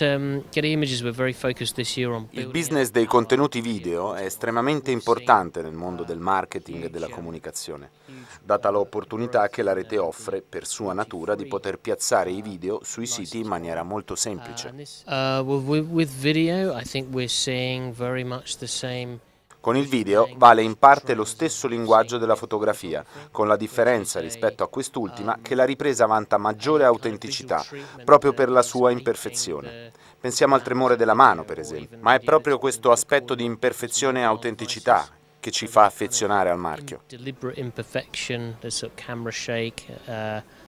Um, Il business dei contenuti video è estremamente importante nel mondo del marketing e della uh, comunicazione, data l'opportunità che la rete uh, offre, per sua natura, di poter piazzare i uh, video sui siti in maniera molto semplice. Con with video, I che we're seeing very much the con il video vale in parte lo stesso linguaggio della fotografia, con la differenza rispetto a quest'ultima che la ripresa vanta maggiore autenticità, proprio per la sua imperfezione. Pensiamo al tremore della mano, per esempio, ma è proprio questo aspetto di imperfezione e autenticità che ci fa affezionare al marchio. camera shake, uh,